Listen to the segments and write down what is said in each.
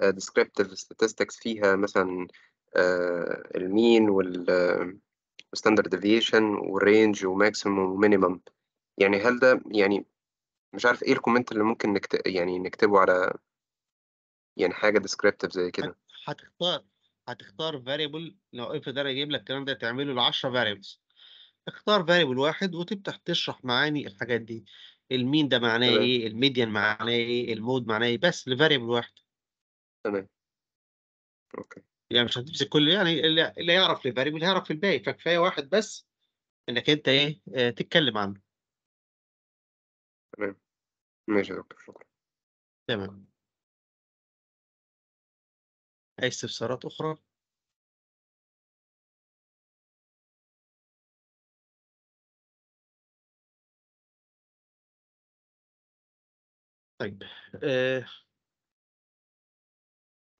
آه، descriptive statistics فيها مثلا آه، المين وال آه، standard deviation والرينج وماكسيموم ومينيمم يعني هل ده يعني مش عارف ايه الكومنت اللي ممكن نكتب يعني نكتبه على يعني حاجه descriptive زي كده هتختار هتختار variable لو اف ده يجيب لك الكلام ده تعمله ل 10 variables اختار variable واحد وتفتح تشرح معاني الحاجات دي المين ده معناه ايه الميديان معناه ايه المود معناه ايه بس لفاريبل واحد تمام اوكي يعني مش هتمسك كل يعني اللي يعرف الفاريبل هيعرف الباقي فكفايه واحد بس انك انت ايه اه تتكلم عنه تمام ماشي يا دكتور شكرا تمام اي استفسارات اخرى طيب آه،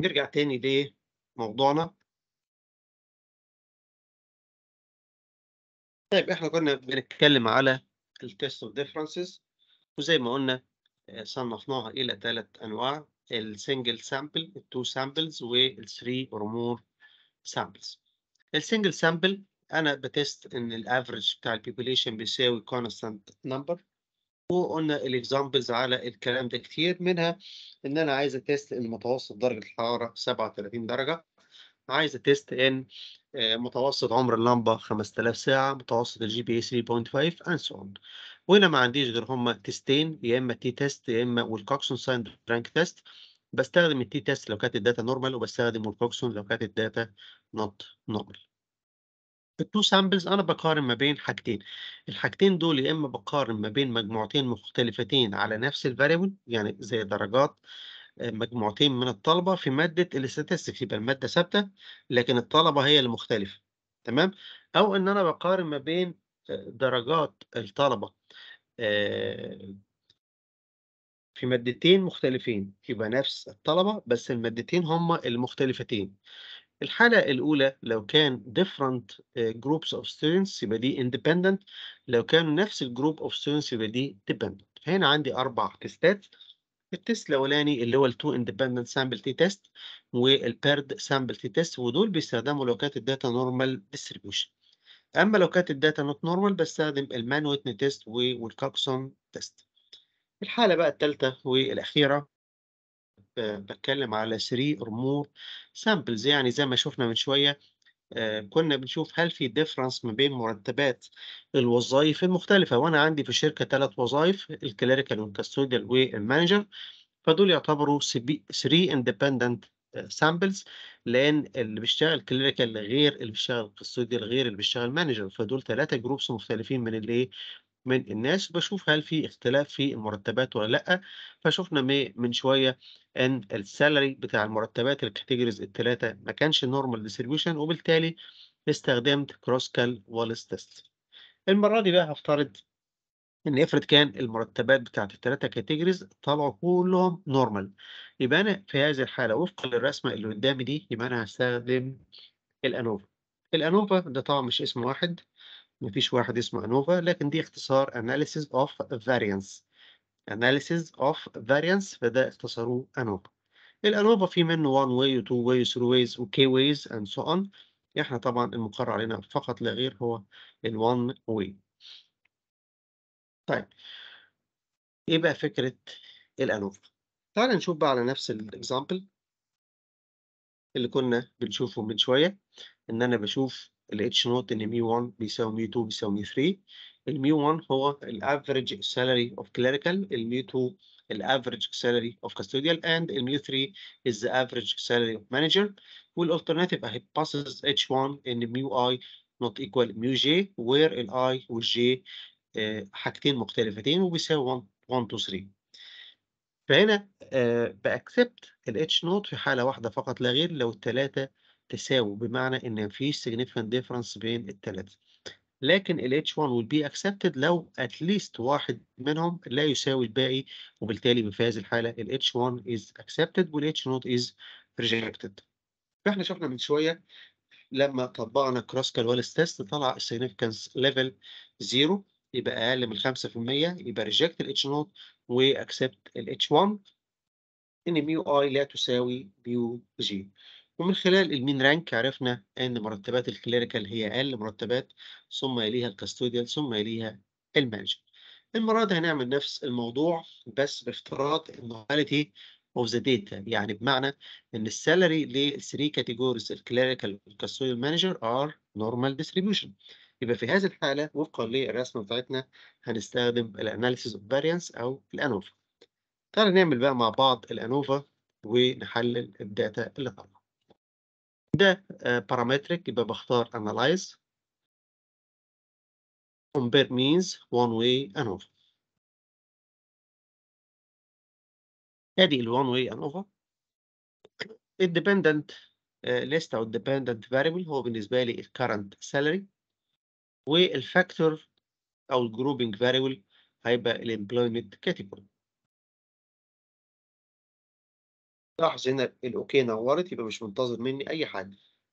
نرجع تاني لموضوعنا طيب احنا كنا بنتكلم على التست اوف ديفرنسز وزي ما قلنا آه، صنفناها الى ثلاث انواع السنجل سامبل التو سامبلز والثري اور مور سامبلز السنجل سامبل انا بتست ان الافرج بتاع البوبوليشن بيساوي كونستانت نمبر وقلنا الاكزامبلز على الكلام ده كتير منها ان انا عايز اتست ان متوسط درجه الحراره 37 درجه عايز اتست ان آه، متوسط عمر اللمبه 5000 ساعه متوسط الجي بي اي 3.5 اند سو اون وهنا ما عنديش غير هما تيستين يا اما تي تيست يا اما والكوكسون ساين رانك تيست بستخدم التي تيست لو كانت الداتا نورمال وبستخدم الكوكسون لو كانت الداتا نوت نورمال التو سامبلز انا بقارن ما بين حاجتين الحاجتين دول يا اما بقارن ما بين مجموعتين مختلفتين على نفس الفاريبل يعني زي درجات آه، مجموعتين من الطلبه في ماده الاستاتستكس يبقى الماده ثابته لكن الطلبه هي اللي مختلفه تمام او ان انا بقارن ما بين آه، درجات الطلبه آه، في مادتين مختلفين يبقى نفس الطلبه بس المادتين هما المختلفتين الحالة الأولى لو كان different آه، groups of students يبقى دي independent لو كانوا نفس الجروب of students يبقى دي dependent فهنا عندي أربع تيستات التيست الأولاني اللي هو التو two independent sample t test والبيرد sample t test ودول بيستخدموا لو كانت الداتا normal distribution أما لو كانت الداتا not normal بستخدم المان ويتني تيست والكاكسون تيست الحالة بقى الثالثة والأخيرة آه، بتكلم على 3 or more samples يعني زي ما شُفنا من شوية آه، كُنّا بنشوف هل في ديفرنس ما بين مرتبات الوظايف المختلفة، وأنا عندي في الشركة ثلاث وظايف الكليريكال والكاستوديال والمانجر فدول يعتبروا 3 independent آه، samples لإن اللي بيشتغل كليريكال غير اللي بيشتغل كاستوديال غير اللي بيشتغل مانجر فدول ثلاثة جروبس مختلفين من الإيه؟ من الناس بشوف هل في اختلاف في المرتبات ولا لأ فشفنا من شوية ان السالري بتاع المرتبات الكاتيجوريز الثلاثة ما كانش نورمال ديستريبيوشن وبالتالي استخدمت كروسكال والس تيست المرة دي بقى هفترض ان افرض كان المرتبات بتاعت الثلاثه كاتيجوريز طلعوا كلهم نورمال يبقى انا في هذه الحاله وفقا للرسمه اللي قدامي دي يبقى انا هستخدم الانوفا الانوفا ده طبعا مش اسم واحد ما فيش واحد اسمه انوفا لكن دي اختصار Analysis of Variance Analysis of Variance فده اختصاروه انوفا الانوفا في منه one way و two way و three ways و k ways and so on احنا طبعا المقرر علينا فقط لا غير هو ال one way طيب ايه بقى فكرة الانوفا تعال نشوف بقى على نفس الاكزامبل اللي كنا بنشوفه من شوية ان انا بشوف ال H نوت ان مي 1 بيساوي مي 2 بيساوي مي 3 المي 1 هو الافريج سالاري اوف كليريكال المي 2 الافريج سالاري اوف كاستوديال اند المي 3 is the average salary of manager والالترناتيف hypothesis h1 ان mu i not equal mu j where ال i وال j آه، حاجتين مختلفتين وبيساوي 1 1 2 3 فهنا آه، باكسبت الاتش نوت في حاله واحده فقط لا غير لو الثلاثه تساوي بمعنى ان مفيش significant difference بين الثلاثه لكن ال H1 will be accepted لو at least واحد منهم لا يساوي الباقي وبالتالي في هذه الحالة ال H1 is accepted وال H0 is rejected فاحنا شفنا من شوية لما طبقنا كروسكال والس تيست طلع significance ليفل زيرو يبقى أقل من 5% يبقى ريجكت ال H0 واكسبت ال H1 إن ميو I لا تساوي ميو G ومن خلال المين رانك عرفنا أن مرتبات الكليريكال هي أقل مرتبات ثم يليها الكاستوديال ثم يليها المانجر المرة دي هنعمل نفس الموضوع بس بافتراض النورماليتي اوف ذا داتا يعني بمعنى ان السالري للثري 3 كاتيجوريز الكليريكال والكاستوديال مانجر ار نورمال ديستريبيوشن يبقى في هذه الحالة وفقا للرسمة بتاعتنا هنستخدم الاناليسيز اوف فاريانس او الانوفا تعالى نعمل بقى مع بعض الانوفا ونحلل الداتا اللي طالعه ده بارامتريك آه، يبقى بختار analyze compare means one way and over ادي ال one way and over الديبندنت ليست او dependent variable هو بالنسبه لي ال الكرنت سالري والفاكتور او الجروبنج فاريبل هيبقى الامبلويمنت كاتيجوري لاحظ هنا الاوكي نورت يبقى مش منتظر مني اي حاجه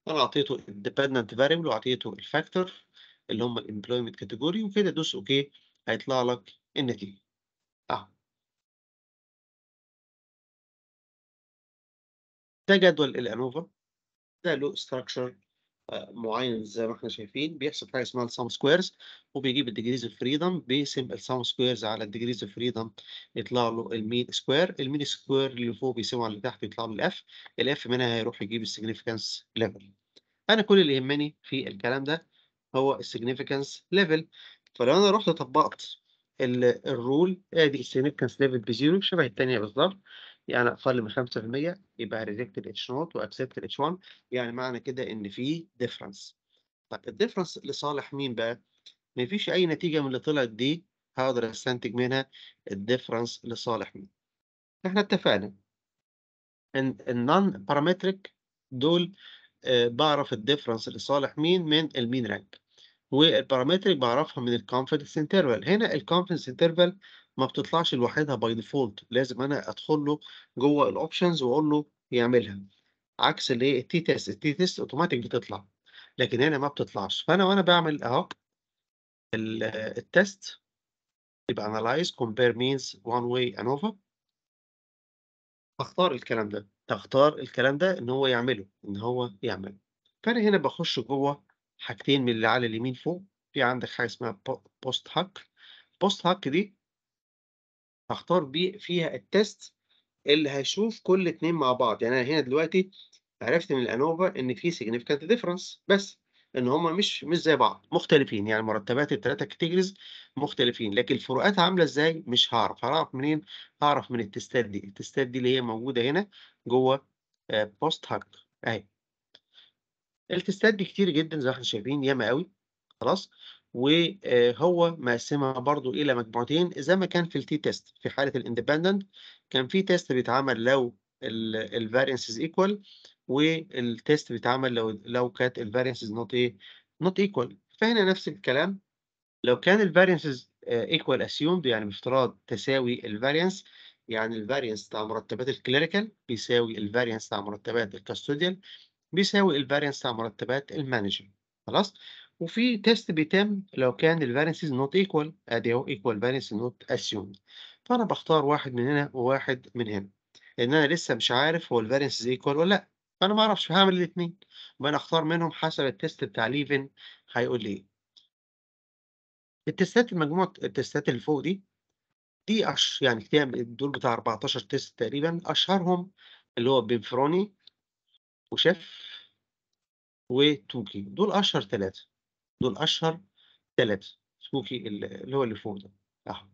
انا اعطيته الديبندنت فاريبل واعطيته الفاكتور اللي هم الامبلويمنت كاتيجوري وكده دوس اوكي هيطلع لك النتيجه آه. ده جدول الانوفا ده له structure معين زي ما احنا شايفين بيحسب حاجه اسمها السام سكويرز وبيجيب الديجريز اوف فريدم بيقسم السام سكويرز على الديجريز اوف فريدم يطلع له المين سكوير المين سكوير اللي فوق بيقسمه على اللي تحت يطلع له الاف الاف منها هيروح يجيب السيجنيفيكانس ليفل انا كل اللي يهمني في الكلام ده هو السيجنيفيكانس ليفل فلو انا رحت طبقت الرول ادي السيجنيفيكانس ليفل بزيرو شبه الثانيه بالظبط يعني اقل من 5% يبقى ريجكت الاتش نوت واكسبت الاتش 1 يعني معنى كده ان في ديفرنس طب الديفرنس لصالح مين بقى؟ مفيش اي نتيجه من اللي طلعت دي هقدر استنتج منها الديفرنس لصالح مين احنا اتفقنا ان النون بارامتريك دول آه، بعرف الديفرنس لصالح مين من المين رانك والبارامترك بعرفها من الكونفدنس انترفال هنا الكونفدنس انترفال ما بتطلعش لوحدها باي ديفولت لازم انا ادخل له جوه الاوبشنز واقول له يعملها عكس اللي هي التي تيست التي تيست اوتوماتيك بتطلع لكن هنا ما بتطلعش فانا وانا بعمل اهو التست يبقى انالايز كومبير مينز وان واي اند اوفر اختار الكلام ده تختار الكلام ده ان هو يعمله ان هو يعمله فانا هنا بخش جوه حاجتين من اللي على اليمين فوق في عندك حاجه اسمها بوست هاك بوست هاك دي هختار بيه فيها التست اللي هيشوف كل اتنين مع بعض يعني انا هنا دلوقتي عرفت من الانوفا ان في significant difference بس ان هما مش مش زي بعض مختلفين يعني مرتبات الثلاثه كاتيجوريز مختلفين لكن الفروقات عامله ازاي مش هعرف هعرف منين هعرف من التستات دي التستات دي اللي هي موجوده هنا جوه بوست آه، هاك اهي التستات دي كتير جدًا زي ما إحنا شايفين ياما أوي، خلاص، وهو مقسّمها برضه إلى مجموعتين زي ما كان في التي test في حالة الاندبندنت كان في تيست بيتعمل لو الفارينس از is equal بيتعمل لو لو كانت الفارينس is not إيه نوت equal فهنا نفس الكلام لو كان الفارينس آآ آه، equal assumed يعني بافتراض تساوي الفارينس يعني الفارينس بتاع مرتبات الكليريكال بيساوي الفارينس بتاع مرتبات الكاستوديال بيساوي الفارينس بتاع مرتبات المانجر خلاص وفي تيست بيتم لو كان الفارينسز نوت ايكوال ادي اهو ايكوال فارينس نوت اسيوم فانا بختار واحد من هنا وواحد من هنا لان انا لسه مش عارف هو الفارينسز ايكوال ولا لا فانا ما اعرفش هعمل الاثنين يبقى انا اختار منهم حسب التيست بتاع ليفن هيقول لي ايه التستات المجموعة التستات اللي فوق دي دي أش يعني دول بتاع 14 تيست تقريبا أشهرهم اللي هو بنفروني وشاف وتوكي دول اشهر ثلاثه دول اشهر ثلاثه توكي اللي هو اللي فوق ده احمر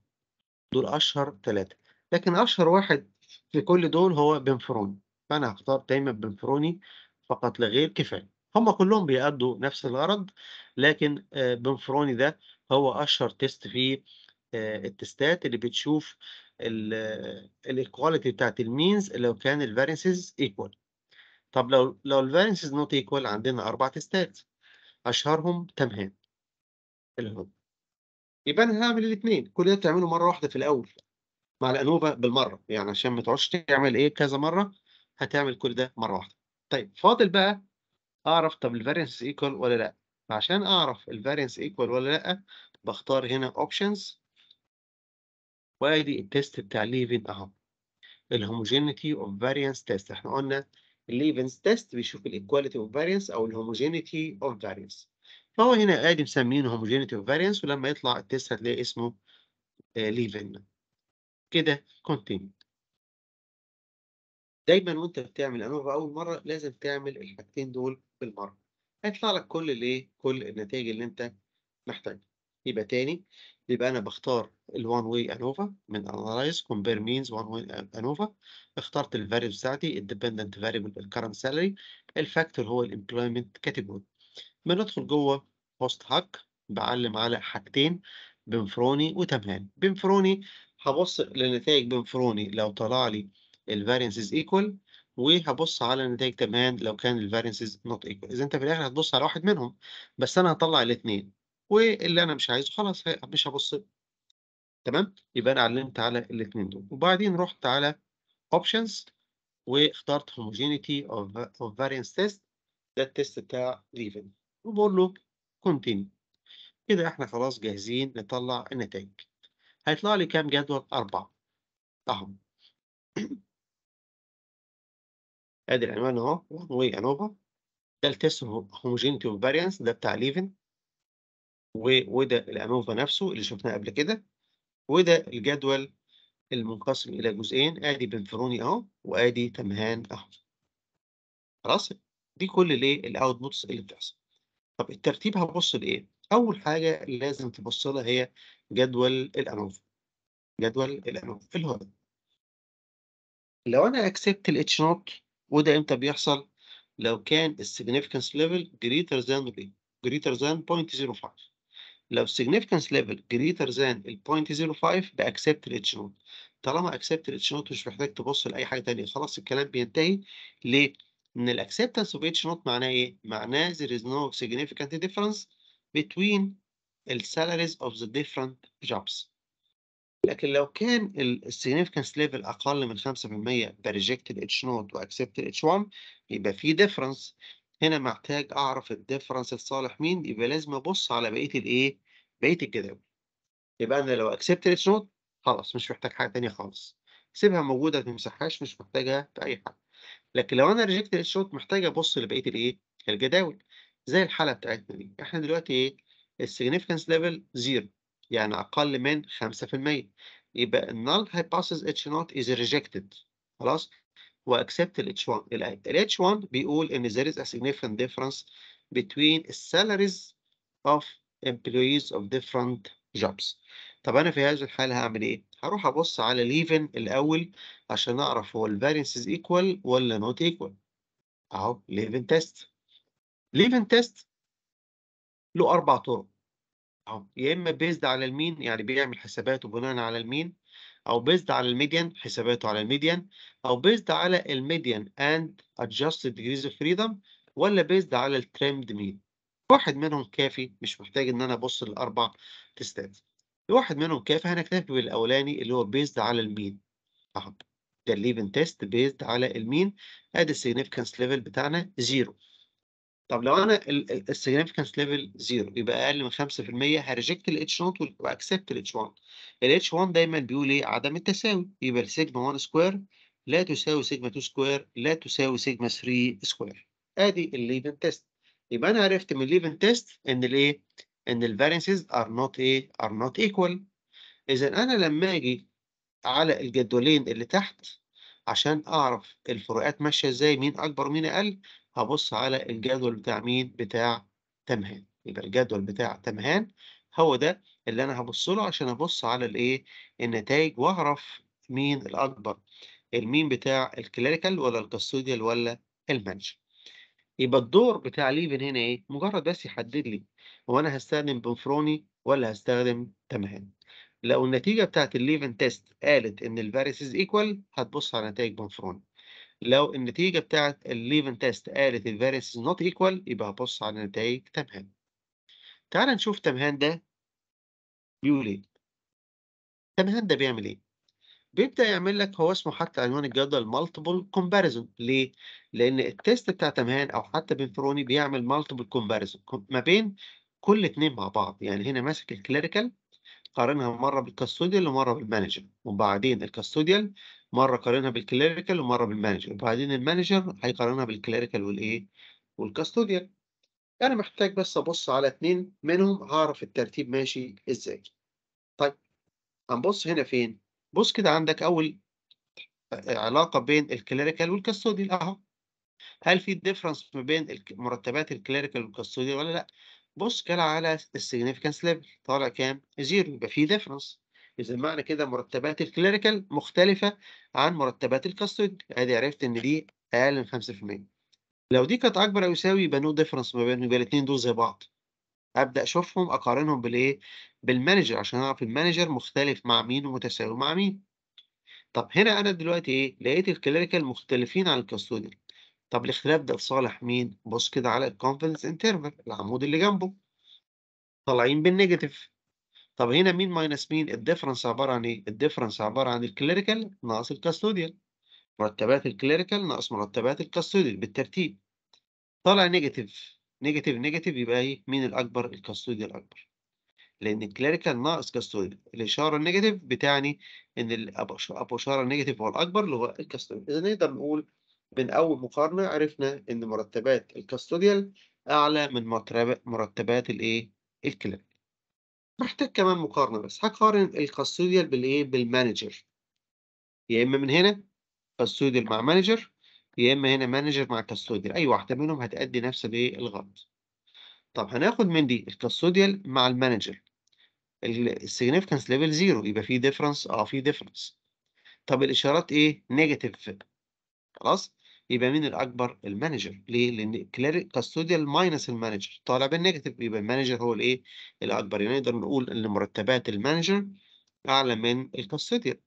دول اشهر ثلاثه لكن اشهر واحد في كل دول هو بنفروني فانا هختار دايما بنفروني فقط لا غير كفايه هم كلهم بيأدوا نفس الغرض لكن آه، بنفروني ده هو اشهر تيست في آه، التستات اللي بتشوف الايكواليتي بتاعت المينز لو كان الفارينسز ايكوال طب لو لو الفالنس از نوت ايكوال عندنا اربع تيستات اشهرهم اللي الهم يبقى انا هعمل الاثنين كل ده تعمله مره واحده في الاول مع الانوبه بالمره يعني عشان ما تقعدش تعمل ايه كذا مره هتعمل كل ده مره واحده طيب فاضل بقى اعرف طب الفاريانس ايكوال ولا لا عشان اعرف الفاريانس ايكوال ولا لا بختار هنا اوبشنز وادي التيست بتاع ليفين اهو الهوموجينيتي اوف فاريانس تيست احنا قلنا الليفنز تيست بيشوف الايكواليتي اوف فاريانس او الهوموجينيتي اوف فاريانس فهو هنا ادي مسمينه هوموجينيتي اوف فاريانس ولما يطلع التيست هتلاقي اسمه ليفن آه، كده كونتين دايما وانت بتعمل انوفا اول مره لازم تعمل الحاجتين دول بالمره هيطلع لك كل الايه كل النتائج اللي انت محتاجها يبقى تاني يبقى انا بختار الوان واي انوفا من analyze compare means one way انوفا اخترت الفاريبل بتاعتي الديبندنت فاريبل الكرنت سالري الفاكتور هو الامبلويمنت كاتيجوري بندخل جوه بوست هاك بعلم على حاجتين بنفروني وتمهان بنفروني هبص لنتائج بنفروني لو طلع لي الفارينسز ايكوال وهبص على نتائج تمام لو كان الفارينسز نوت ايكوال اذا انت في الاخر هتبص على واحد منهم بس انا هطلع الاثنين واللي أنا مش عايزه خلاص مش هبص له. تمام؟ يبقى أنا علّمت على الاثنين دول، وبعدين رُحت على اوبشنز واخترت هوموجينيتي اوف of variance ده التيست بتاع ليفن وبقول له continue. كده إحنا خلاص جاهزين نطلّع النتايج. هيطلع لي كام جدول؟ اربعه أهو. آدي العنوان أهو one وي انوفا ده التيست هوموجينيتي اوف variance ده بتاع ليفن وده الأنوفا نفسه اللي شفناه قبل كده وده الجدول المنقسم إلى جزئين آدي بنفروني أهو وآدي تمهان أهو خلاص دي كل ليه الأوتبوتس اللي بتحصل طب الترتيب هبص لإيه؟ أول حاجة لازم تبص لها هي جدول الأنوفا جدول الأنوفا اللي هو ده لو أنا أكسبت الاتش نوت وده إمتى بيحصل؟ لو كان السيجنيفيكانس ليفل جريتر ذان greater than 0.05 إيه؟ لو significance level greater than ال 0.05 بأكسبت الاتش نوت طالما أكسبت الاتش نوت مش محتاج تبص لأي حاجة تانية خلاص الكلام بينتهي ليه؟ إن الأكسبتنس أوف اتش نوت معناه إيه؟ معناه there is no significant difference between ال salaries of the different jobs لكن لو كان significance ليفل اقل من 5% بريجكت الاتش نوت واكسبت الاتش 1 يبقى في ديفرنس هنا محتاج اعرف الديفرنس الصالح مين يبقى لازم ابص على بقيه الايه بقيه الجداول يبقى انا لو اكسبت الاتش نوت خلاص مش محتاج حاجه ثانيه خالص سيبها موجوده ما تمسحهاش مش محتاجها في اي حاجه لكن لو انا ريجكت الاتش نوت محتاج ابص لبقيه الايه الجداول زي الحاله بتاعتنا دي احنا دلوقتي ايه السيجنيفيكانس ليفل زيرو يعني اقل من 5% يبقى النال هايبوثيسيس اتش نوت از ريجكتد خلاص واكسبت ال H1 الايه ال H1 بيقول ان there is a significant difference between salaries of employees of different jobs طب انا في هذه الحاله هعمل ايه هروح ابص على ليفن الاول عشان اعرف هو الفارينسز ايكوال ولا نوت ايكوال اهو ليفن تيست ليفن تيست له اربع طرق اهو يا اما بيزد على المين يعني بيعمل حساباته بناء على المين أو بيزد على الميديان حساباته على الميديان أو بيزد على الميديان اند ادجست ديجريز اوف فريدم ولا بيزد على التريمد مين واحد منهم كافي مش محتاج إن أنا أبص للأربع تستات واحد منهم كافي هنكتفي بالأولاني اللي هو بيزد على المين أهو ده الليفن تيست بيزد على المين ادي السيجنفكنس ليفل بتاعنا زيرو طب لو انا السيجنفكنس ليفل زيرو يبقى اقل من 5% هريجكت الاتش نوت واكسبت الاتش 1 الاتش 1 دايما بيقول ايه عدم التساوي يبقى السيجما 1 سكوير لا تساوي سيجما 2 سكوير لا تساوي سيجما 3 سكوير ادي الليفن تيست يبقى انا عرفت من الليفن تيست ان الايه ان الفارينسز ار نوت ايه ار نوت ايكوال اذا انا لما اجي على الجدولين اللي تحت عشان اعرف الفروقات ماشيه ازاي مين اكبر ومين اقل هبص على الجدول بتاع مين بتاع تمهان يبقى الجدول بتاع تمهان هو ده اللي انا هبص له عشان ابص على الايه النتائج واعرف مين الاكبر المين بتاع الكليريكال ولا الكاستوديال ولا المانجر يبقى الدور بتاع ليفن هنا ايه مجرد بس يحدد لي هو انا هستخدم بنفروني ولا هستخدم تمهان لو النتيجه بتاعت الليفن تيست قالت ان از ايكوال هتبص على نتائج بنفروني لو النتيجة بتاعة الليفن تيست قالت الفاريس از نوت ايكوال يبقى هبص على نتائج تمهان تعال نشوف تمهان ده بيقول ايه تمهان ده بيعمل ايه بيبدأ يعمل لك هو اسمه حتى عنوان الجدول مالتيبل كومباريزون ليه؟ لأن التيست بتاع تمهان أو حتى بنفروني بيعمل مالتيبل كومباريزون ما بين كل اتنين مع بعض يعني هنا ماسك الكليريكال قارنها مره بالكاستوديال ومره بالمانجر وبعدين الكاستوديال مره قارنها بالكليريكال ومره بالمانجر وبعدين المانجر هيقارنها بالكليريكال والايه والكاستوديال انا محتاج بس ابص على اتنين منهم هعرف الترتيب ماشي ازاي طيب هنبص هنا فين بص كده عندك اول علاقه بين الكليريكال والكاستوديال اهو هل في ديفرنس ما بين مرتبات الكليريكال والكاستوديال ولا لا بص كده على السيجنفيكانس ليفل طالع كام؟ زيرو يبقى في ديفرنس إذا معنى كده مرتبات الكليريكال مختلفة عن مرتبات الكاستود أدي عرفت إن دي أقل من 5% لو دي كانت أكبر أو يساوي يبقى نو ديفرنس ما بينهم يبقى الاتنين دول زي بعض ابدا اشوفهم اقارنهم بالايه بالمانجر عشان اعرف المانجر مختلف مع مين ومتساوي مع مين طب هنا انا دلوقتي ايه لقيت الكليريكال مختلفين عن الكاستودين طب الاختلاف ده لصالح مين؟ بص كده على الكونفدنس انترفال العمود اللي جنبه طالعين بالنيجاتيف طب هنا مين ماينس مين؟ الديفرنس عبارة عن ايه؟ الديفرنس عبارة عن الكليريكال ناقص الكاستوديال مرتبات الكليريكال ناقص مرتبات الكاستوديال بالترتيب طالع نيجاتيف نيجاتيف نيجاتيف يبقى ايه؟ مين الأكبر؟ الكاستوديال الأكبر لأن الكليريكال ناقص كاستوديال الإشارة النيجاتيف بتعني إن الأبو إشارة نيجاتيف هو الأكبر اللي هو الكاستوديال إذا نقدر نقول من أول مقارنة عرفنا إن مرتبات الكاستوديال أعلى من مرتبات الإيه؟ الكلاب. محتاج كمان مقارنة بس هقارن الكاستوديال بالإيه؟ بالمانجر. يا إما من هنا كاستوديال مع مانجر يا إما هنا مانجر مع كاستوديال، أي واحدة منهم هتأدي نفس الإيه؟ الغرض. طب هناخد من دي الكاستوديال مع المانجر. السيجنفكانس ليفل زيرو يبقى في ديفرنس اه في ديفرنس. طب الإشارات إيه؟ نيجاتيف خلاص يبقى مين الاكبر المانجر ليه لان كليريك كاستوديال ماينس المانجر طالع بالنيجاتيف يبقى المانجر هو الايه الاكبر يعني نقدر نقول ان مرتبات المانجر اعلى من الكاستوديال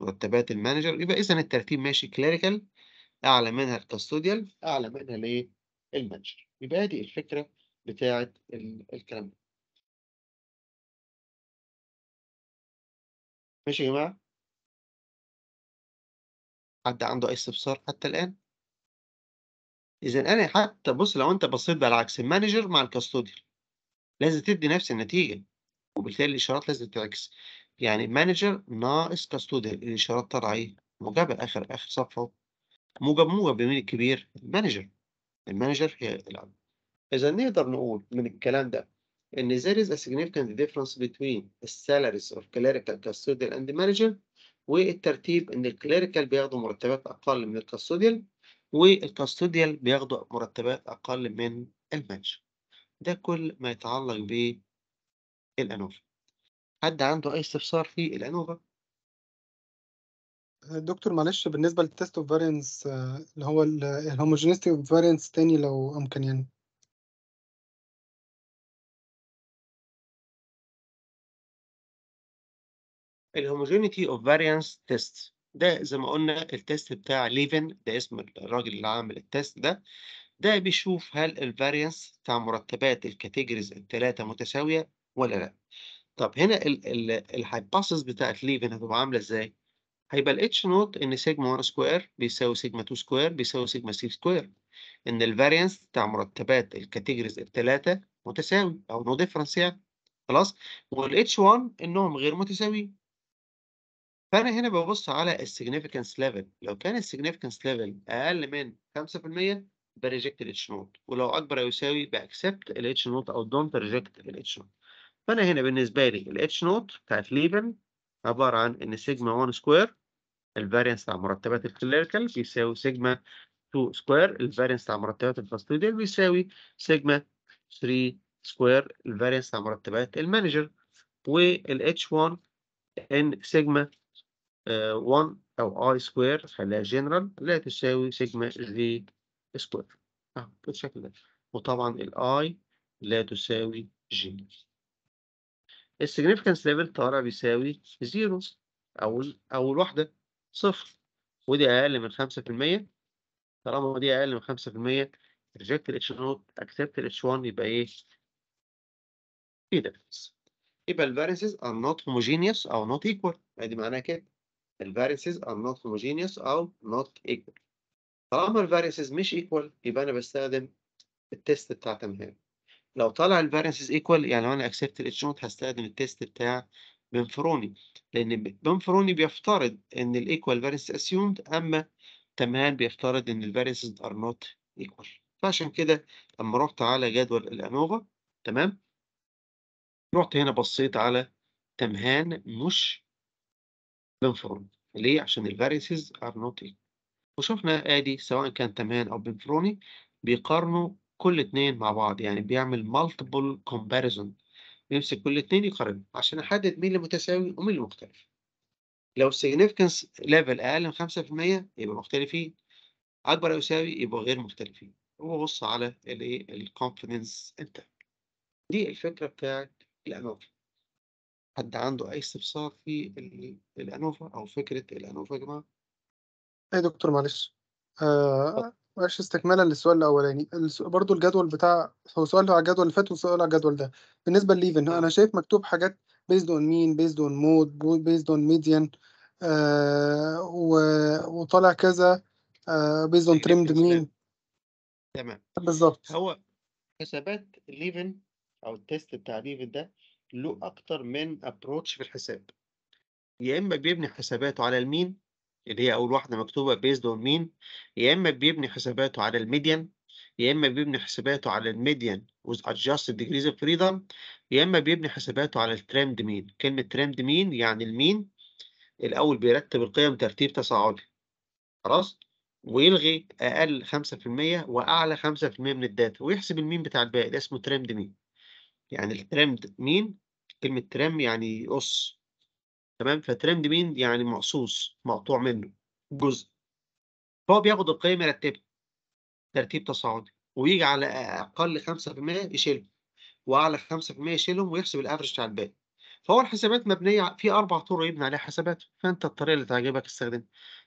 مرتبات المانجر يبقى اذا الترتيب ماشي كليريكال اعلى منها الكاستوديال اعلى منها الايه المانجر يبقى دي الفكره بتاعه الكلام ده ماشي يا جماعه حد عنده أي استفسار حتى الآن؟ إذا أنا حتى بص لو أنت بصيت على عكس المانجر مع الكاستوديال لازم تدي نفس النتيجة وبالتالي الإشارات لازم تعكس يعني مانجر ناقص كاستوديال الإشارات طالعة إيه؟ موجبة آخر آخر صفحة موجب موجب مين الكبير؟ المانجر المانجر هي العمل إذا نقدر نقول من الكلام ده إن there is a significant difference between the salaries of clerical custodial and manager والترتيب ان الكليريكال بياخدوا مرتبات اقل من الكاستوديال والكاستوديال بياخدوا مرتبات اقل من المانشن ده كل ما يتعلق بالانوفا حد عنده اي استفسار في الانوفا دكتور معلش بالنسبه للتيست اوف فارينس اللي هو الهوموجينيستي اوف فارينس تاني لو امكن يعني الهوموجينيتي اوف فاريانس تيست ده زي ما قلنا التيست بتاع ليفن ده اسم الراجل اللي عامل التيست ده ده بيشوف هل الفاريانس بتاع مرتبات الكاتيجوريز الثلاثه متساويه ولا لا طب هنا الهايباثيس بتاعت ليفن هتبقى عامله ازاي هيبقى الاتش نوت ان سيجما 1 سكوير بيساوي سيجما 2 سكوير بيساوي سيجما سي سكوير ان الفاريانس بتاع مرتبات الكاتيجوريز الثلاثه متساوي او نو ديفرنس يعني خلاص والاتش 1 انهم غير متساويين فأنا هنا ببص على الsignificance level لو كان الsignificance level أقل من 5% بريجكت الاتش نوت، ولو أكبر أو يساوي باكسبت الاتش نوت أو دونت ريجكت الاتش نوت. فأنا هنا بالنسبة لي الاتش نوت بتاعت ليفل عبارة عن إن سيجما 1 سكوير الفارينس بتاع مرتبات الكليريكال بيساوي سيجما 2 سكوير الفارينس بتاع مرتبات الفاستيديال بيساوي سيجما 3 سكوير الفارينس بتاع مرتبات المانجر والاتش 1 إن سيجما 1 آه، أو I سكوير خليها جنرال لا تساوي سيجما في سكوير اه بالشكل ده وطبعا ال I لا تساوي جي السيجنيفيكانس ليفل طالع بيساوي زيرو أول أول واحدة صفر ودي أقل من 5% طالما دي أقل من 5% ريجكت المية reject نوت accept ال H1 يبقى إيه؟ في difference يبقى الفارنسز ار are not homogeneous أو not equal أدي معناها كده الفاريسز are not homogeneous أو not equal طالما الفاريسز مش equal يبقى أنا بستخدم التيست بتاع تمهيد لو طالع الفاريسز equal يعني لو أنا أكسبت الاتش نوت هستخدم التيست بتاع بنفروني لأن بنفروني بيفترض إن الإيكوال فاريسز أسيومد أما تمهان بيفترض إن الفاريسز are not equal فعشان كده لما رحت على جدول الأنوفا تمام رحت هنا بصيت على تمهان مش بنفرون ليه؟ عشان الفاريسز ار نوت ايه وشفنا ادي سواء كان تمان او بنفروني بيقارنوا كل اتنين مع بعض يعني بيعمل مالتيبل كومباريزون بيمسك كل اتنين يقارنهم عشان احدد مين اللي متساوي ومين اللي مختلف لو السيجنفكنس ليفل اقل من 5% يبقى مختلفين اكبر او يساوي يبقى غير مختلفين وببص على الايه الكونفيدنس انت دي الفكره بتاعت الانوفي حد عنده أي استفسار في الأنوفا أو فكرة الأنوفا يا جماعة؟ أي دكتور معلش آه معلش استكمالا للسؤال الأولاني برضه الجدول بتاع هو سؤال على الجدول اللي فات وسؤال على الجدول ده بالنسبة لليفن نعم. أنا شايف مكتوب حاجات بيزد أون مين بيزد أون مود بيزد أون ميديان وطالع كذا بيزد أون تريمد مين تمام بالظبط هو حسابات ليفن أو التيست بتاع ليفن ده له اكتر من ابروتش في الحساب يا اما بيبني حساباته على المين اللي هي اول واحده مكتوبه بيزد اون مين يا اما بيبني حساباته على الميديان يا اما بيبني حساباته على الميديان with adjusted ديجريز اوف فريدم يا اما بيبني حساباته على الترند مين كلمه ترند مين يعني المين الاول بيرتب القيم ترتيب تصاعدي خلاص ويلغي اقل 5% واعلى 5% من الداتا ويحسب المين بتاع الباقي ده اسمه ترند مين يعني الترند مين كلمة ترم يعني قص تمام فترند مين يعني مقصوص مقطوع منه جزء فهو بياخد القيم يرتبها ترتيب تصاعدي ويجي على أقل 5% يشيلهم وأعلى 5% يشيلهم ويحسب الأفرج بتاع الباقي فهو الحسابات مبنية في أربع طرق يبنى عليها حسابات فأنت الطريقة اللي تعجبك استخدمها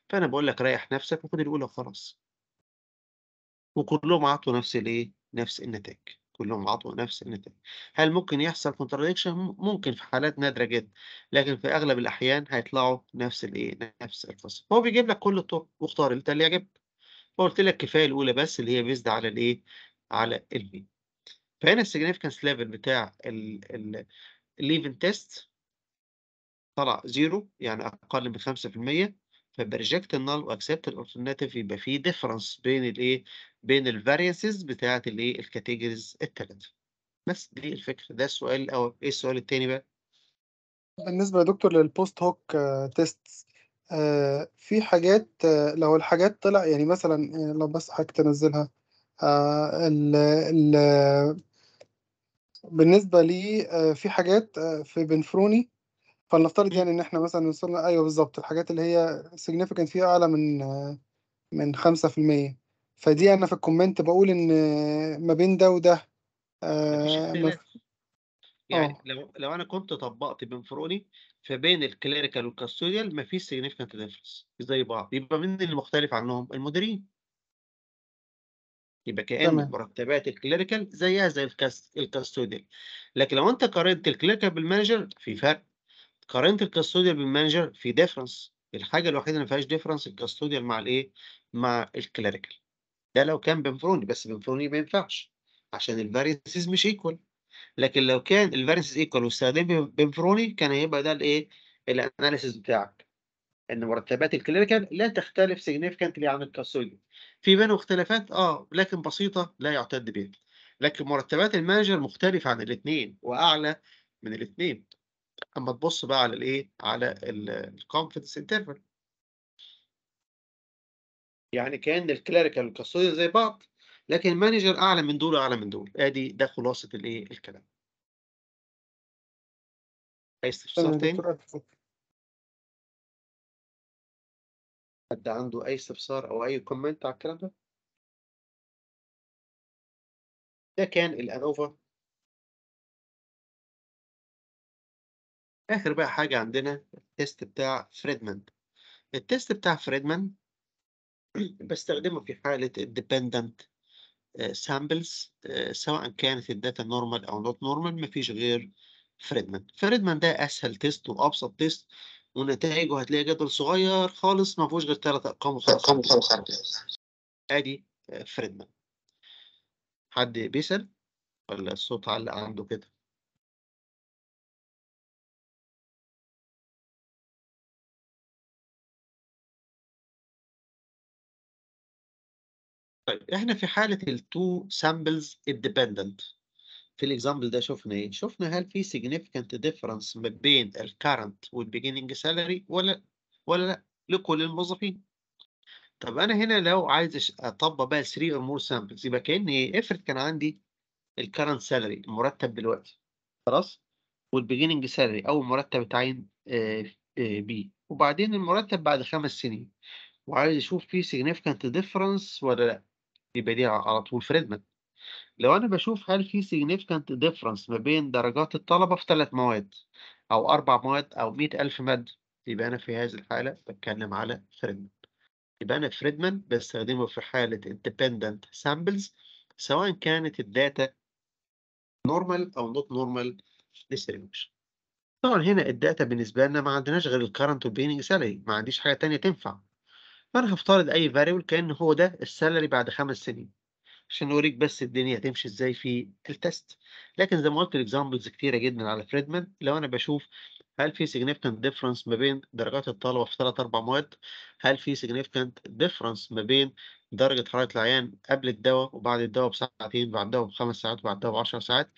فأنا بقول لك ريح نفسك وخد الأولى وخلاص وكلهم عطوا نفس الإيه؟ نفس النتائج كلهم عطوا نفس النتائج هل ممكن يحصل كونتراديكشن ممكن في حالات نادره جدا لكن في اغلب الاحيان هيطلعوا نفس الايه نفس الفصل هو بيجيب لك كل الطرق واختار انت اللي يعجبك فقلت لك كفايه الاولى بس اللي هي بيزد على الايه على البي فهنا السيجنيفيكانس ليفل بتاع الليفن تيست طلع زيرو يعني اقل من 5% فبرجكت النال واكسبت الالترناتيف يبقى في ديفرنس بين الايه بين الفاريسز بتاعت الايه الكاتيجوريز الثلاثه بس دي الفكره ده السؤال او ايه السؤال الثاني بقى بالنسبه يا دكتور للبوست هوك تيست tests آه، في حاجات آه، لو الحاجات طلع يعني مثلا آه، لو بس حاجة تنزلها ال ال بالنسبة لي في حاجات في بنفروني فلنفترض يعني ان احنا مثلا وصلنا ايوه بالظبط الحاجات اللي هي significant فيها اعلى من من 5% فدي انا في الكومنت بقول ان ما بين ده وده آه مف... يعني أوه. لو لو انا كنت طبقت بنفروني فبين الكليريكال والكاستوديال مفيش سيجنفكت ديفرنس زي بعض يبقى مين المختلف عنهم المديرين يبقى كان مرتبات الكليريكال زيها زي الكاستوديال لكن لو انت قارنت الكليريكال بالمانجر في فرق قارنت الكاستوديال بالمانجر في ديفرنس الحاجه الوحيده اللي ما فيهاش ديفرنس الكاستوديال مع الايه مع الكليريكال ده لو كان بنفروني بس بنفروني ما ينفعش عشان الفارينسز مش ايكوال لكن لو كان الفارينسز ايكوال واستخدمت بنفروني كان هيبقى ده الايه الاناليسيز بتاعك ان مرتبات الكلينيكال لا تختلف سيجنيفيكانتلي عن الكاستوديان في بينهم اختلافات اه لكن بسيطه لا يعتد بها لكن مرتبات المانجر مختلفه عن الاثنين واعلى من الاثنين اما تبص بقى على الايه على الكونفيدنس انترفال يعني كان الكليريكال والكاستوديان زي بعض لكن المانجر اعلى من دول واعلى من دول ادي ده خلاصه الايه الكلام عايز استفسار حد عنده اي استفسار او اي كومنت على الكلام ده ده كان الانوفا اخر بقى حاجه عندنا التيست بتاع فريدمان التيست بتاع فريدمان بستخدمه في حالة الديبندنت آه، سامبلز آه، سواء كانت الداتا نورمال أو نوت نورمال مفيش غير فريدمان فريدمان ده أسهل تيست وأبسط تيست ونتائجه هتلاقي جدول صغير خالص ما فيهوش غير ثلاث أرقام وخمسة أدي فريدمان آه، حد بيسأل ولا الصوت علق عنده كده طيب احنا في حالة التو سامبلز الديبندنت في الاكزامبل ده شفنا ايه؟ شفنا هل في significant difference ما بين الكارنت والبيجيننج سالري ولا ولا لا لكل الموظفين. طب انا هنا لو عايز اطبق بقى 3 or more samples يبقى كان ايه؟ افرض كان عندي الكارنت سالري المرتب دلوقتي خلاص والبيجيننج سالري اول مرتب اتعين بيه آه، آه، وبعدين المرتب بعد خمس سنين وعايز اشوف في significant difference ولا لا دي على طول فريدمان لو أنا بشوف هل في significant difference ما بين درجات الطلبة في ثلاث مواد أو أربع مواد أو مئة ألف مادة يبقى أنا في هذه الحالة بتكلم على فريدمان يبقى أنا فريدمان بستخدمه في حالة independent samples سواء كانت الداتا normal أو not normal distribution طبعا هنا الداتا بالنسبة لنا ما عندناش غير الكرنت والبيننج سالري ما عنديش حاجة تانية تنفع فانا هفترض اي فاريبل كان هو ده السالري بعد خمس سنين عشان اوريك بس الدنيا هتمشي ازاي في التست لكن زي ما قلت الاكزامبلز كتيره جدا على فريدمان لو انا بشوف هل في significant difference ما بين درجات الطلبه في ثلاث اربع مواد هل في significant difference ما بين درجه حراره العيان قبل الدواء وبعد الدواء بساعتين بعد الدواء بخمس ساعات وبعد الدواء بعشر ساعات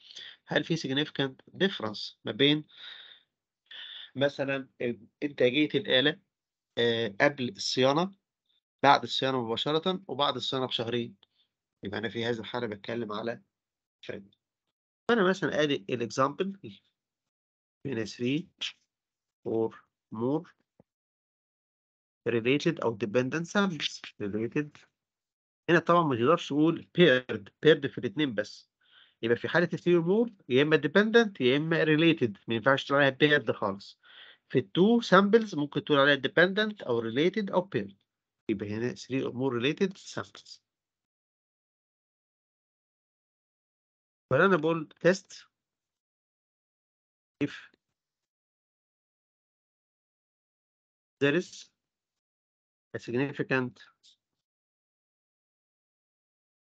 هل في significant difference ما بين مثلا انتاجيه الاله آه، قبل الصيانه بعد الصيانة مباشرة وبعد الصيانة بشهرين يبقى أنا في هذه الحالة بتكلم على شهرين فأنا مثلا أدي الإكزامبل من 3 or more related أو dependent samples related هنا طبعا ما تقدرش تقول paired paired في الاتنين بس يبقى في حالة or مور يا إما dependent يا إما related ما ينفعش تقول عليها paired خالص في التو samples ممكن تقول عليها dependent أو related أو paired behind it. 3 or more related substance فأنا بقول test if there is a significant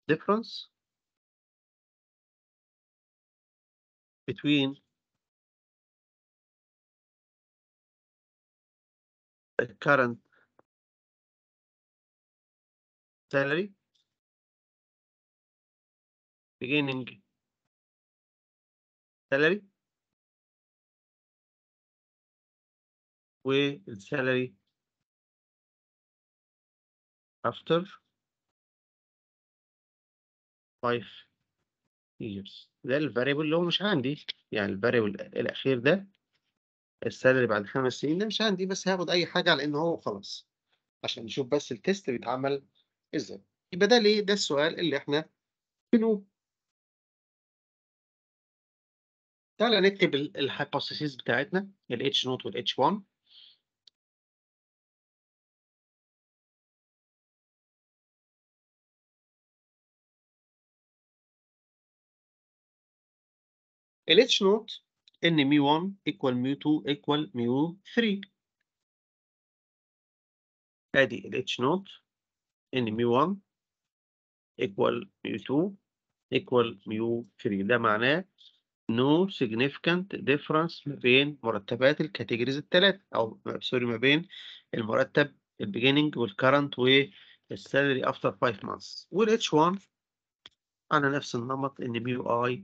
difference between the current salary beginning salary salary after five years ده الفاريبل اللي هو مش عندي يعني الفاريبل الأخير ده السالري بعد خمس سنين ده مش عندي بس هاخد أي حاجة على إن هو خلاص عشان نشوف بس التيست بيتعمل إذا يبقى ده ليه؟ ده السؤال اللي إحنا بنوب تعالى نكتب الهايبوثيسيس بتاعتنا ال H نوت وال H1 ال H نوت ان ميو 1 ايكوال ميو 2 ايكوال ميو 3 ادي ال H نوت ان ميو 1 equal ميو 2 equal ميو 3 ده معناه no significant difference ما بين مرتبات الكاتيجوريز الثلاثة أو سوري ما بين المرتب البيجيننج والكرنت والسالري افتر 5 months والاتش 1 على نفس النمط إن ميو اي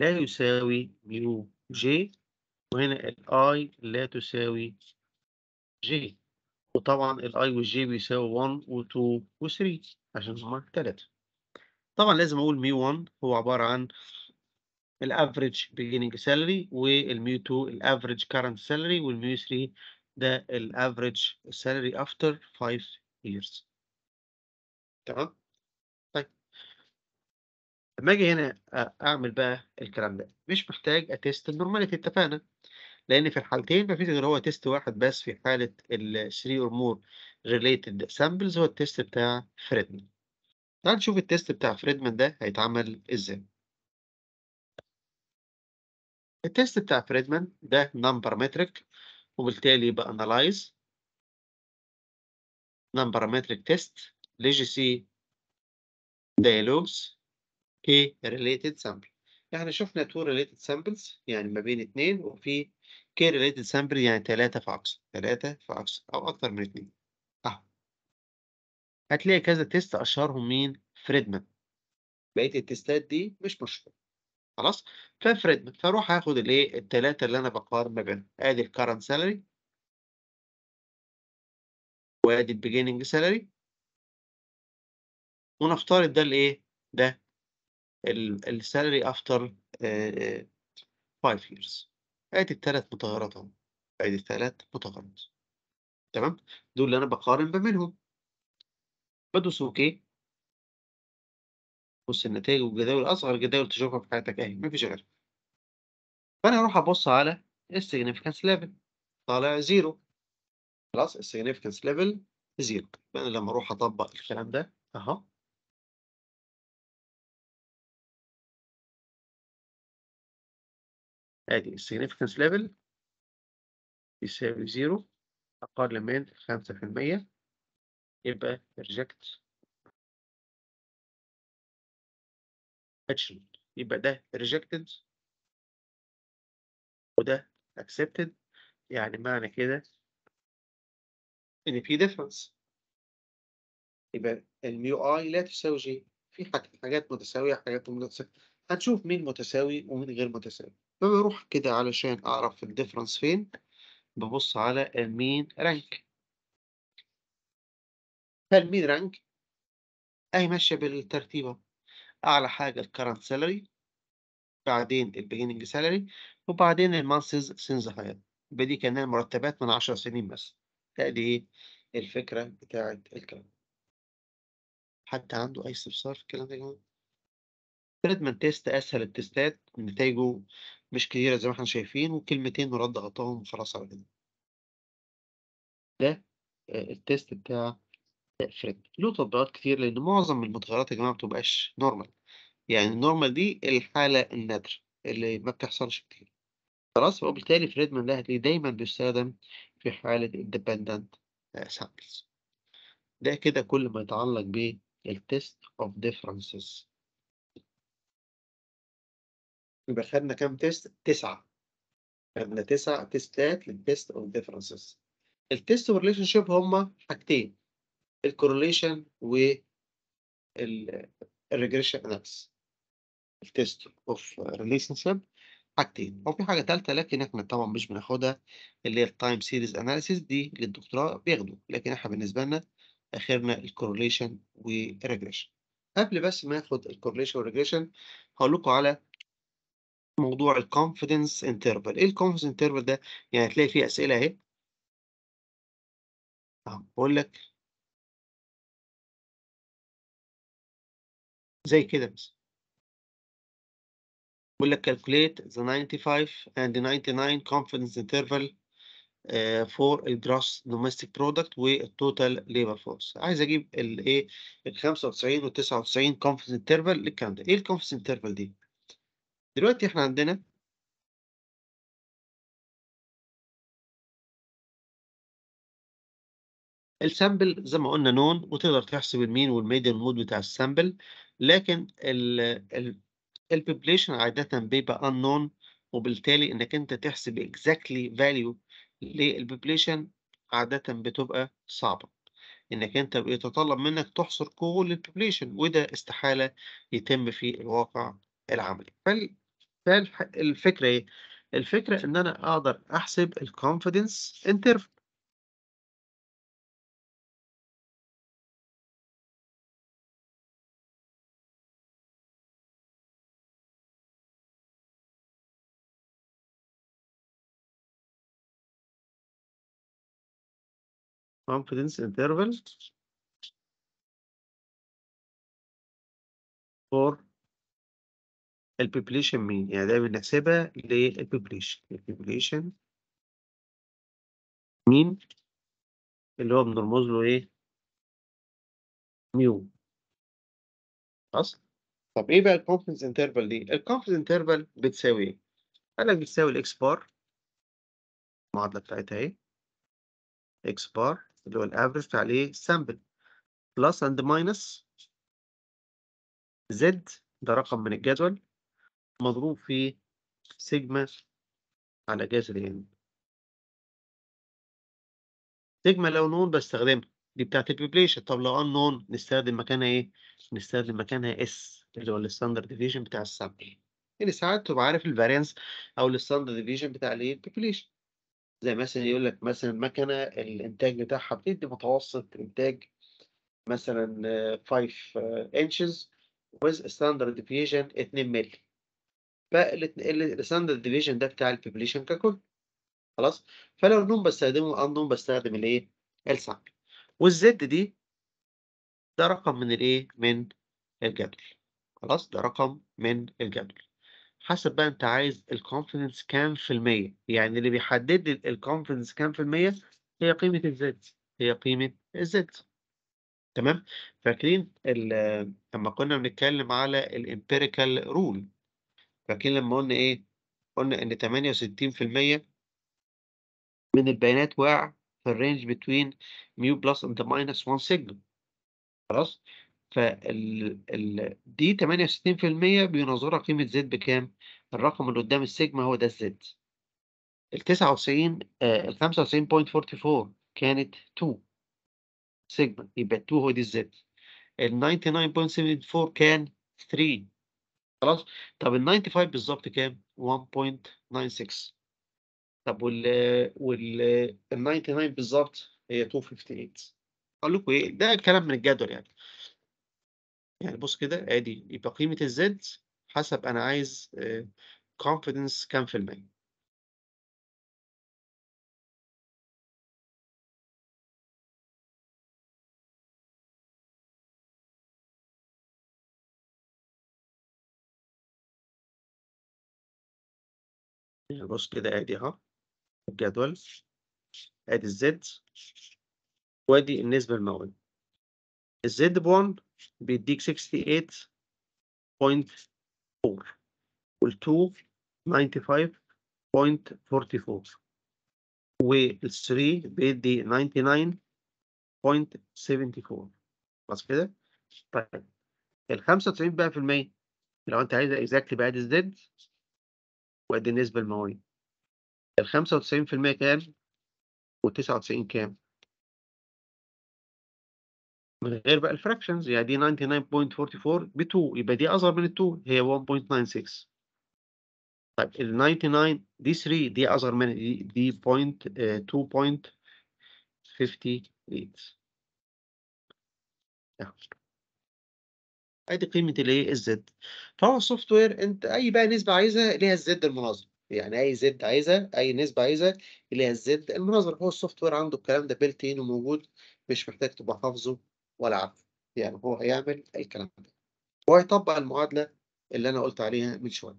لا يساوي ميو جي وهنا الاي لا تساوي جي وطبعا الاي والجي بيساوي 1 و2 و3 عشان هما ثلاثة طبعا لازم اقول ميو 1 هو عبارة عن الافريج beginning salary والميو 2 الافريج current salary والميو 3 ده الافريج salary after 5 years تمام طيب لما اجي هنا اعمل بقى الكلام ده مش محتاج اتست النورماليتي اتفقنا لان في الحالتين مفيش غير هو تيست واحد بس في حاله ال 3 or more related samples هو التيست بتاع فريدمان تعال نشوف التيست بتاع فريدمان ده هيتعمل ازاي التيست بتاع فريدمان ده نمبر مترك وبالتالي يبقى انالايز نمبر مترك تيست ليجيسي dialogues كي related سامبل احنا يعني شفنا تو ريليتد سامبلز يعني ما بين اتنين وفي كي ريليتد سامبل يعني تلاتة في عكس تلاتة في عكس أو أكتر من اتنين اه هتلاقي كذا تيست أشهرهم مين؟ فريدمان بقية التيستات دي مش مشهورة خلاص ففريدمان فاروح هاخد الايه التلاتة اللي أنا بقارن ما بينهم آدي الكرنت سالري وآدي البيجيننج سالري ونفترض ده الايه؟ ده السالري افتر 5 years ادي الثلاث متغيرات اهو ادي الثلاث متغيرات تمام دول اللي انا بقارن ما بينهم بدوس اوكي بص النتائج والجداول اصغر جداول تشوفها في حياتك اهي مفيش غيرها فانا هروح ابص على السيجنيفيكانس ليفل طالع زيرو خلاص السيجنيفيكانس ليفل زيرو فانا لما اروح اطبق الكلام ده اهو ادي السيجنفكنس ليفل يساوي زيرو اقل من خمسة في المية يبقى ريجكت action يبقى ده rejected وده accepted يعني معنى كده ان في difference يبقى الميو اي لا تساوي جي في حاجات متساويه حاجات متساويه هنشوف مين متساوي ومين غير متساوي فبروح كده علشان أعرف الديفرنس فين ببص على المين رانك فالمين رانك أي ماشية بالترتيبة أعلى حاجة الكرنت سالري بعدين البيجننج سالري وبعدين المانسز سينز هاير بدي كأنها مرتبات من عشر سنين بس تأدي إيه؟ الفكرة بتاعت الكلام حد عنده أي استفسار في الكلام ده يا جماعة؟ تريتمنت تيست اسهل التيستات نتائجه مش كتيره زي ما احنا شايفين وكلمتين ورد غطاهم وخلاص على كده ده آه، التيست بتاع فريد له تطبيقات كتير لان معظم المتغيرات يا جماعه ما بتبقاش نورمال يعني النورمال دي الحاله النادره اللي ما بتحصلش كتير خلاص وبالتالي فريدمان ده هتلاقيه دايما بيستخدم في حاله الديبندنت سامبلز ده كده كل ما يتعلق بالتيست اوف ديفرنسز يبقى خدنا كام تيست؟ تسعة خدنا تسع تيستات للتيست اوف ديفرنسز التيست والريليشن شيب هما حاجتين الكورليشن والريجريشن اناليس. التيست اوف ريليشن شيب حاجتين وفي حاجه تالتة لكن احنا طبعا مش بناخدها اللي هي التايم سيريز اناليسيس دي للدكتوراه بياخدوا لكن احنا بالنسبه لنا اخرنا الكورليشن والريجريشن قبل بس ما ناخد الكورليشن والريجريشن هقول لكم على موضوع الكونفيدنس انترفال ايه الكونفيدنس انترفال ده يعني تلاقي فيه اسئله اهي بقول لك زي كده بس بقول لك calculate the 95 and the 99 confidence interval uh, for the gross domestic product والtotal labor force عايز اجيب الايه ال 95 وال 99 confidence interval للكلام ده ايه الكونفيدنس interval دي دلوقتي احنا عندنا السامبل زي ما قلنا نون وتقدر تحسب المين والميديان مود بتاع السامبل لكن البوبليشن عادة بيبقى unknown وبالتالي انك انت تحسب exactly value للبوبليشن عادة بتبقى صعبة انك انت بيتطلب منك تحصر كل البوبليشن وده استحالة يتم في الواقع العملي فالفكرة ايه؟ الفكرة ان انا اقدر احسب الكونفيدنس انترفال confidence interval for البيبليشن مين يعني دايما نحسبها للبيبليشن البيبليشن مين اللي هو بنرمز له ايه ميو خلاص طب ايه بقى الكونفدنس انترفال دي الكونفدنس انترفال بتساوي ايه قال لك بتساوي الاكس بار المعادله بتاعتها ايه اكس بار اللي هو الافرج بتاع الايه السامبل بلس اند ماينس زد ده رقم من الجدول مضروب في سيجما على جذر ان سيجما لو نون بستخدمها دي بتاعت البيبليشن طب لو ان نون نستخدم مكانها ايه؟ نستخدم مكانها اس اللي هو الستاندرد ديفيجن بتاع السبع اللي يعني ساعات تبقى عارف الفارينس او الستاندرد ديفيجن بتاع الايه؟ البيبليشن زي مثلا يقول لك مثلا مكنه الانتاج بتاعها بتدي متوسط انتاج مثلا 5 انشز ويز ستاندرد ديفيجن 2 مللي فالستاندرد ديفيجن ده بتاع البوبليشن ككل خلاص فلو نون بستخدمه ان بستخدم الايه السامبل والزد دي ده رقم من الايه من الجدول خلاص ده رقم من الجدول حسب بقى انت عايز الكونفدنس كام في المية يعني اللي بيحدد لي الكونفدنس كام في المية هي قيمة الزد هي قيمة الزد تمام فاكرين لما كنا بنتكلم على الامبيريكال رول فاكرين لما قلنا ايه قلنا ان 68% من البيانات واقع في الرينج بتوين ميو بلس اند ماينس 1 سيجما خلاص فال ال... دي 68% بينظرها قيمه زد بكام الرقم اللي قدام السيجما هو ده الزد ال 99 ال 95.44 آه، كانت 2 سيجما يبقى 2 هو دي الزد ال 99.74 كان 3 خلاص طب ال 95 بالظبط كام 1.96 طب وال وال 99 بالظبط هي 258 اقول لكم ايه ده كلام من الجدول يعني يعني بص كده ادي يبقى قيمه الزد حسب انا عايز كونفيدنس آه، كام في المية بص كده ادي اهو الجدول ادي الزد وادي النسبة المئوية الزد بون بيديك 68.4 وال2 95.44 وال3 بيدي 99.74 بس كده طيب ال 95 بقى في المية لو انت عايز اكزاكتلي بقى الزد وقد النسبة إيه المئوية ال 95% كام و99 كام من غير بقى الفراكشنز يعني دي 99.44 ب 2 يبقى دي اصغر من ال 2 هي 1.96 طيب ال 99 دي 3 دي اصغر من دي دي بوينت 2.58 آه، ادي قيمه الايه الزد فهو السوفت وير انت اي بقى نسبه عايزها ليها الزد المناظر يعني اي زد عايزها اي نسبه عايزها ليها الزد المناظر هو السوفت وير عنده الكلام ده بيلت ان وموجود مش محتاج تبقى حافظه ولا عارفه يعني هو هيعمل الكلام ده وهيطبق المعادله اللي انا قلت عليها من شويه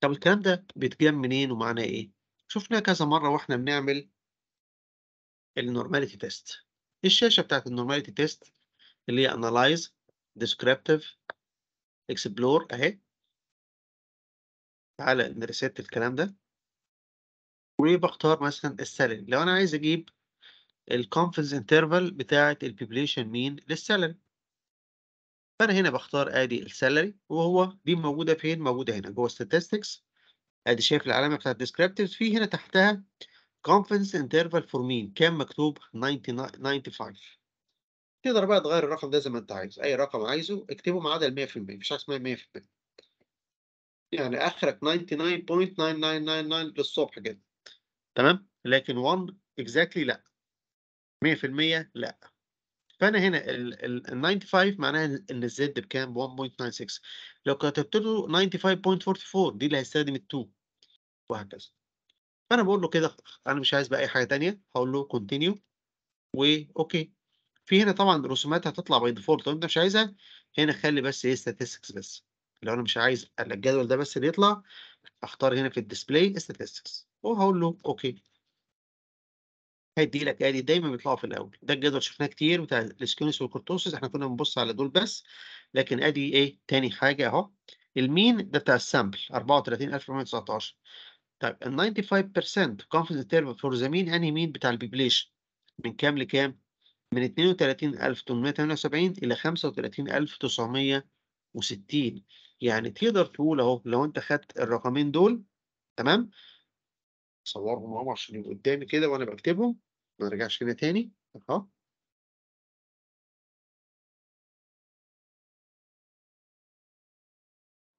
طب الكلام ده بيتجمع منين ومعناه ايه شفناه كذا مره واحنا بنعمل النورماليتي تيست الشاشه بتاعت النورماليتي تيست اللي هي analyze descriptive explore اهي تعالى نرسيت الكلام ده وبختار مثلا السالري لو انا عايز اجيب confidence interval بتاعه البوبليشن مين للسالري فانا هنا بختار ادي السلري وهو دي موجوده فين موجوده هنا جوه statistics ادي شايف العلامه بتاعه descriptive في هنا تحتها confidence interval for mean كام مكتوب 99, 95 تقدر بقى تغير الرقم ده زي ما انت عايز اي رقم عايزه اكتبه ما عدا ال 100% مفيش حاجه اسمها 100% يعني اخرك 99.9999 للصبح كده تمام لكن 1 اكزاكتلي exactly لا 100% لا فانا هنا ال, ال, ال 95 معناها ان الزد بكام 1.96 لو كتبت له 95.44 دي اللي هيستخدم ال 2 وهكذا فانا بقول له كده انا مش عايز بقى اي حاجه ثانيه هقول له كونتينيو واوكي في هنا طبعا رسومات هتطلع باي ديفولت لو انت مش عايزها هنا خلي بس ايه statistics بس لو انا مش عايز الجدول ده بس اللي يطلع اختار هنا في الديسبلاي statistics وهقول له اوكي هيدي لك ادي يعني دايما بيطلعوا في الاول ده الجدول شفناه كتير بتاع الاسكيونس والكورتوسس احنا كنا بنبص على دول بس لكن ادي ايه تاني حاجه اهو المين ده بتاع السامبل 34419 طيب ال 95% confidence interval for the mean انهي مين بتاع البيبليشن من كام لكام من 32,878 إلى 35,960 يعني تقدر تقول أهو لو أنت خدت الرقمين دول تمام صورهم اهو عشان يبقوا قدامي كده وأنا بكتبهم ما نرجعش هنا تاني أهو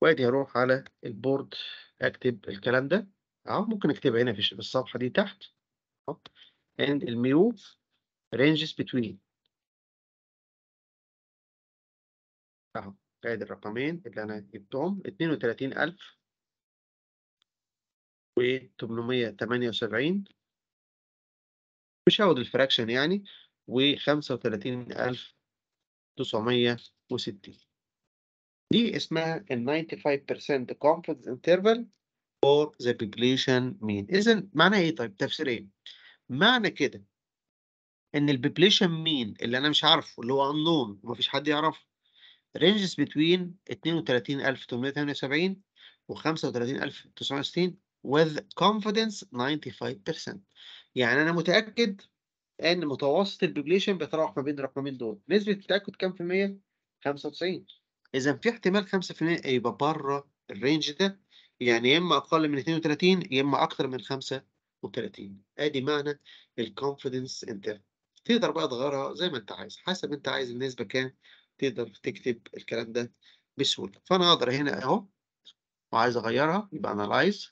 وادي هروح على البورد اكتب الكلام ده اهو ممكن اكتبها هنا في الصفحه دي تحت اهو and الميو ranges between اهو قاعد الرقمين اللي انا جبتهم 32000 و 878 مش هاخد الفراكشن يعني و 35960 دي اسمها ال 95% confidence interval for the population mean اذا معناها ايه طيب تفسير ايه معنى كده ان البوبليشن مين اللي انا مش عارفه اللي هو unknown ومفيش حد يعرفه رينجز بتوين 32878 و 35960 with confidence 95% يعني انا متاكد ان متوسط البوبليشن بيتراوح ما بين الرقمين دول نسبه التاكد كام في الميه 95 اذا في احتمال 5% يبقى بره الرينج ده يعني يا اما اقل من 32 يا اما اكتر من 35 ادي معنى الكونفيدنس انترفال تقدر بقى تغيرها زي ما انت عايز حسب انت عايز النسبة كام تقدر تكتب الكلام ده بسهولة فأنا أقدر هنا أهو وعايز أغيرها يبقى Analyze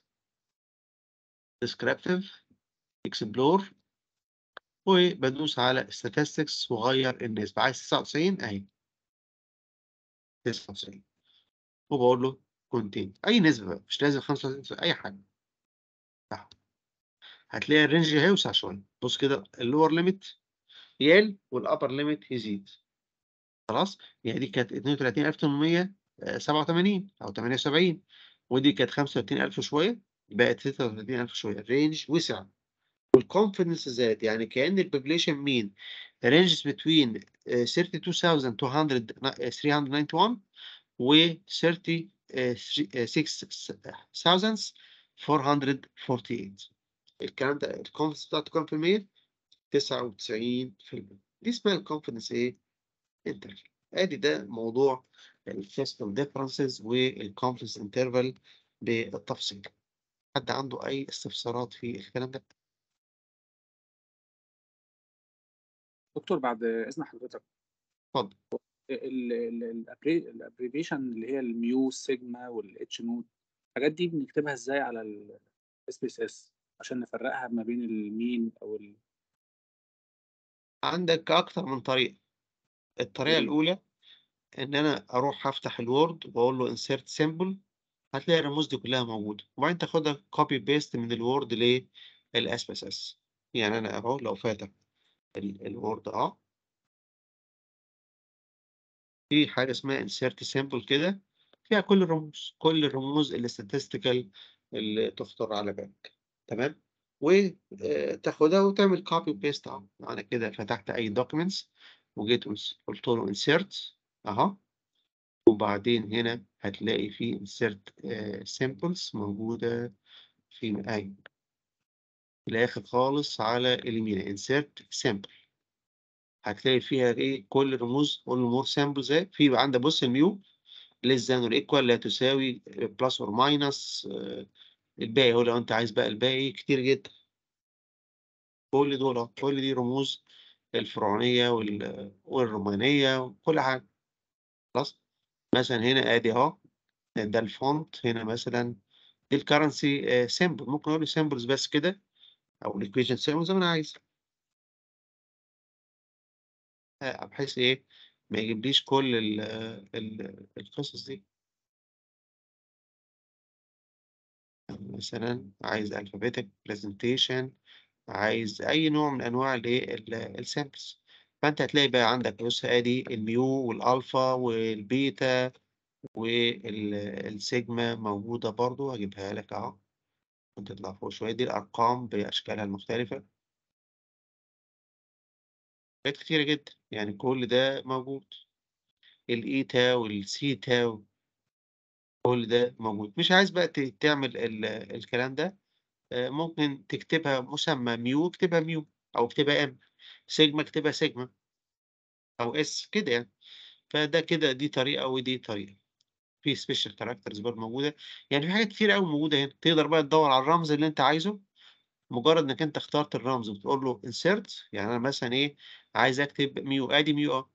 Descriptive Explore وبدوس على Statistics وغير النسبة عايز 99 أهي 99 وبقول له كونتين أي نسبة بقى مش لازم 95 أي حاجة هتلاقي الرينج هيوسع شوية بص كده اللور ليميت يقل والابر ليميت يزيد خلاص يعني دي كانت 32887 آه، او 78 ودي كانت 35000 شويه بقت 36000 شويه الرينج وسع والكونفدنس زاد يعني كان البوبليشن مين رينج بتوين 32391 و 36448 آه، آه، الكلام ده الكونفدنس بتاعته كام في المية؟ 99% دي اسمها الكونفدنس ايه؟ انترفال ادي ده موضوع الفيسكال ديفرنسز والكونفدنس انترفال بالتفصيل حد عنده اي استفسارات في الكلام ده؟ دكتور بعد اذن حضرتك اتفضل الابريفيشن اللي هي الميو سيجما والاتش نوت الحاجات دي بنكتبها ازاي على الاس بي اس عشان نفرقها ما بين المين او عندك اكتر من طريقه الطريقه الاولى ان انا اروح افتح الوورد واقول له insert symbol هتلاقي الرموز دي كلها موجوده وبعدين تاخدها كوبي بيست من الوورد للاس SPSS اس يعني انا اهو لو فاتح الوورد اه في حاجه اسمها insert symbol كده فيها كل الرموز كل الرموز statistical اللي تخطر على بالك تمام وتاخدها وتعمل كوبي بيست اهو انا كده فتحت اي دوكيمنتس وجيت قلت له انسيرت اهو وبعدين هنا هتلاقي في insert سيمبلز آه، موجودة في أي الآخر خالص على اليمين insert sample هتلاقي فيها إيه كل رموز all مور samples ده آه، في عندها بص الميو less than or equal لا تساوي آه، plus or minus الباقي هو لو انت عايز بقى الباقي كتير جدا كل دول كل دي رموز الفرعونية والرومانية وكل حاجة خلاص مثلا هنا ادي اهو ده الفونت هنا مثلا دي الكرنسي سيمبل آه، ممكن اقول سيمبلز بس كده او الايكويشن سيمبلز زي ما انا عايز آه، بحيث ايه ما يجيبليش كل القصص دي مثلا عايز الفابيتك بريزنتيشن عايز أي نوع من أنواع السنتس فأنت هتلاقي بقى عندك بص أدي الميو والألفا والبيتا والسيجما موجودة برضو هجيبها لك أهو وتطلع فوق شوية دي الأرقام بأشكالها المختلفة حاجات كتيرة جدا يعني كل ده موجود الإيتا والسيتا كل ده موجود مش عايز بقى تعمل الكلام ده آه، ممكن تكتبها مسمى ميو اكتبها ميو أو اكتبها ام سيجما اكتبها سيجما أو اس كده يعني. فده كده دي طريقة ودي طريقة. في سبيشال كاركترز برضه موجودة، يعني في حاجات كتير قوي موجودة هنا، تقدر بقى تدوّر على الرمز اللي أنت عايزه، مجرد إنك أنت اخترت الرمز وتقول له انسيرت يعني أنا مثلًا إيه عايز أكتب ميو، آدي ميو أهو، اه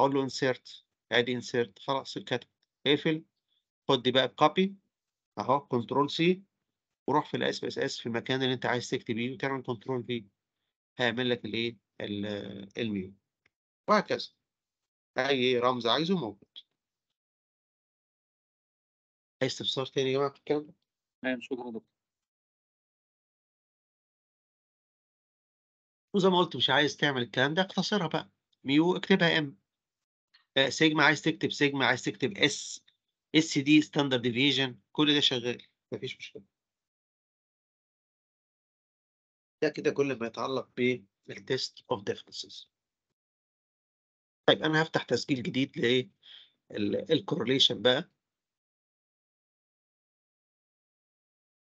اقول له انسيرت آدي انسيرت خلاص اتكتب اقفل. خد دي بقى كوبي اهو كنترول سي وروح في الاس اس اس في المكان اللي انت عايز تكتب فيه وتعمل كنترول في هيعمل لك الايه الميو وهكذا اي رمز عايزه موجود عايز استفسار تاني يا جماعه في الكلام ده؟ ايوه شكرا دكتور وزي ما قلت مش عايز تعمل الكلام ده اختصرها بقى ميو اكتبها ام آه، سيجما عايز تكتب سيجما عايز تكتب اس اس دي ستاندرد ديفيجن كل ده شغال مفيش مشكله ده كده كل ما يتعلق بالتيست اوف ديفنسز طيب انا هفتح تسجيل جديد الكورليشن بقى